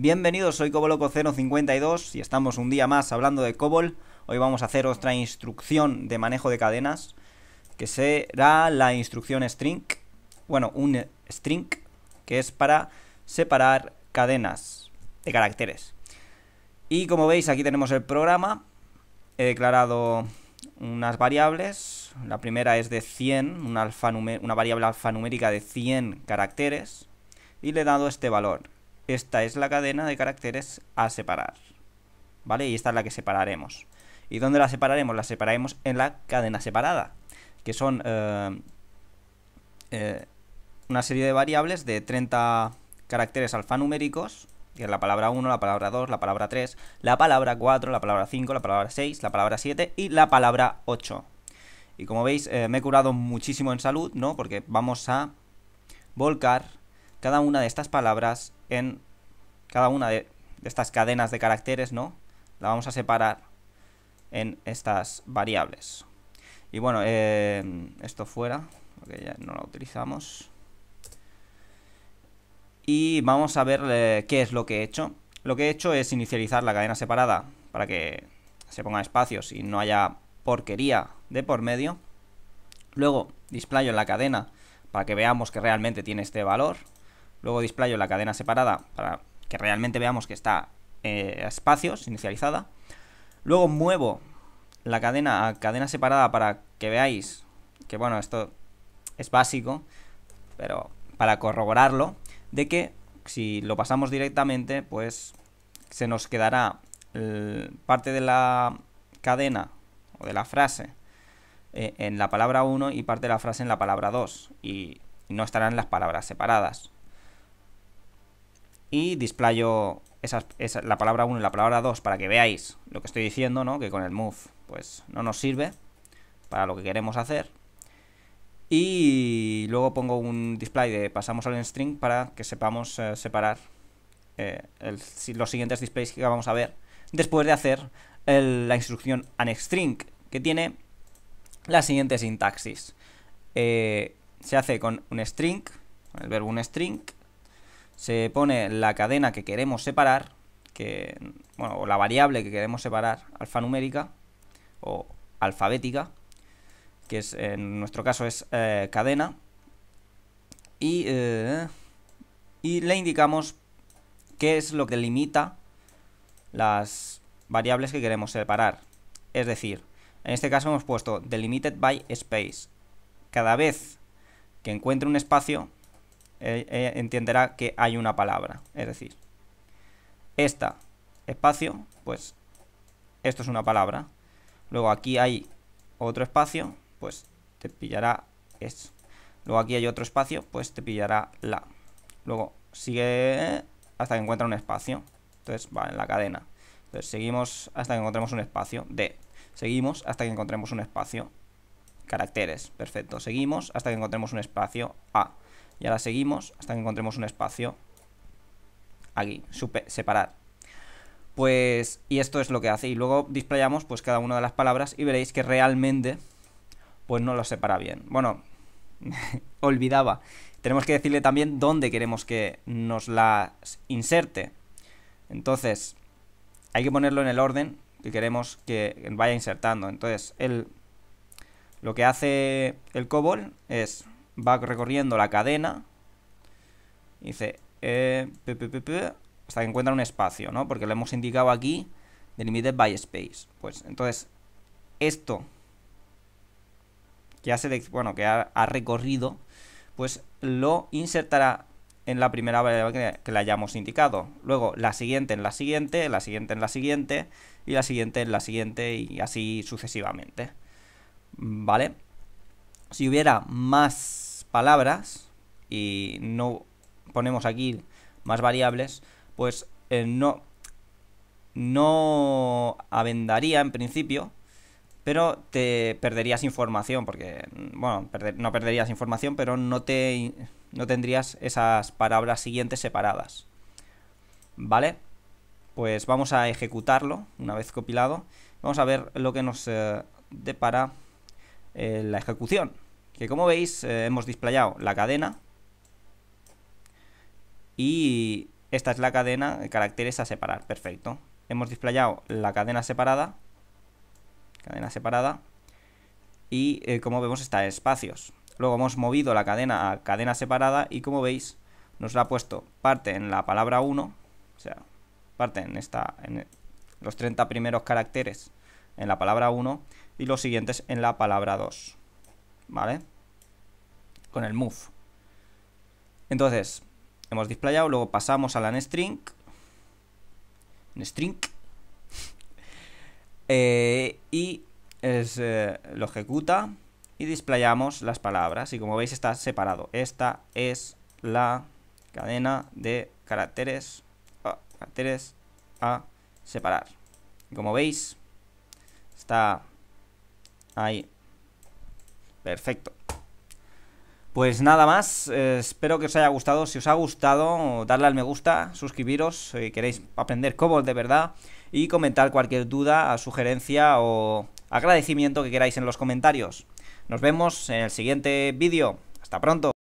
Bienvenidos, soy Coboloco052 y estamos un día más hablando de Cobol. Hoy vamos a hacer otra instrucción de manejo de cadenas, que será la instrucción string, bueno, un string, que es para separar cadenas de caracteres. Y como veis, aquí tenemos el programa. He declarado unas variables. La primera es de 100, una, una variable alfanumérica de 100 caracteres. Y le he dado este valor, esta es la cadena de caracteres a separar. ¿Vale? Y esta es la que separaremos. ¿Y dónde la separaremos? La separaremos en la cadena separada, que son eh, eh, una serie de variables de 30 caracteres alfanuméricos, que es la palabra 1, la palabra 2, la palabra 3, la palabra 4, la palabra 5, la palabra 6, la palabra 7 y la palabra 8. Y como veis, eh, me he curado muchísimo en salud, ¿no? Porque vamos a volcar cada una de estas palabras en cada una de, estas cadenas de caracteres, ¿no? La vamos a separar en estas variables. Y bueno, eh, esto fuera, porque ya no lo utilizamos. Y vamos a ver eh, qué es lo que he hecho. Lo que he hecho es inicializar la cadena separada para que se ponga espacios y no haya porquería de por medio. Luego displayo en la cadena para que veamos que realmente tiene este valor. Luego displayo la cadena separada para que realmente veamos que está eh, espacios, inicializada. Luego muevo la cadena a cadena separada para que veáis que, bueno, esto es básico, pero para corroborarlo, de que si lo pasamos directamente, pues se nos quedará parte de la cadena o de la frase eh, en la palabra 1 y parte de la frase en la palabra 2 y no estarán las palabras separadas y displayo la palabra 1 y la palabra 2 para que veáis lo que estoy diciendo, ¿no? Que con el move pues no nos sirve para lo que queremos hacer. Y luego pongo un display de pasamos al string para que sepamos eh, separar eh, los siguientes displays que vamos a ver después de hacer la instrucción string que tiene la siguiente sintaxis. Eh, se hace con un string, con el verbo un string, se pone la cadena que queremos separar, que, bueno, o la variable que queremos separar, alfanumérica o alfabética, que es, en nuestro caso es eh, cadena, y, eh, y le indicamos qué es lo que limita las variables que queremos separar. Es decir, en este caso hemos puesto delimited by space. Cada vez que encuentre un espacio, eh, eh, entenderá que hay una palabra. Es decir, esta, espacio, pues esto es una palabra. Luego aquí hay otro espacio, pues te pillará es. Luego aquí hay otro espacio, pues te pillará la. Luego sigue hasta que encuentra un espacio. Entonces va en la cadena. Entonces seguimos hasta que encontremos un espacio. D. Seguimos hasta que encontremos un espacio. Caracteres. Perfecto. Seguimos hasta que encontremos un espacio. A. Y ahora seguimos hasta que encontremos un espacio. Aquí, super, separar. Pues, y esto es lo que hace. Y luego displayamos pues cada una de las palabras y veréis que realmente pues no lo separa bien. Bueno, olvidaba. Tenemos que decirle también dónde queremos que nos las inserte. Entonces, hay que ponerlo en el orden que queremos que vaya insertando. Entonces, el, lo que hace el COBOL es va recorriendo la cadena. Y dice, eh, hasta que encuentra un espacio, ¿no? Porque le hemos indicado aquí delimited by space. Pues entonces, esto que ha, bueno, que ha, recorrido, pues lo insertará en la primera variable que, que, le hayamos indicado. Luego la siguiente en la siguiente, la siguiente en la siguiente y la siguiente en la siguiente y así sucesivamente. ¿Vale? Si hubiera más palabras y no ponemos aquí más variables, pues eh, no, no avendaría en principio, pero te perderías información, porque, bueno, no perderías información, pero no, te, no tendrías esas palabras siguientes separadas. ¿Vale? Pues vamos a ejecutarlo una vez compilado. Vamos a ver lo que nos eh, depara eh, la ejecución. Que como veis eh, hemos displayado la cadena y esta es la cadena de caracteres a separar, perfecto. Hemos displayado la cadena separada, cadena separada y eh, como vemos está en espacios. Luego hemos movido la cadena a cadena separada y como veis nos la ha puesto parte en la palabra 1, o sea, parte en, esta, en los 30 primeros caracteres en la palabra 1 y los siguientes en la palabra 2. ¿vale? Con el move. Entonces, hemos displayado, luego pasamos a la string string eh, y eh, lo ejecuta y displayamos las palabras. Y como veis está separado. Esta es la cadena de caracteres a, ah, caracteres a separar. como veis, está ahí Perfecto. Pues nada más, eh, espero que os haya gustado. Si os ha gustado, darle al me gusta, suscribiros si queréis aprender cobol de verdad y comentar cualquier duda, sugerencia o agradecimiento que queráis en los comentarios. Nos vemos en el siguiente vídeo. Hasta pronto.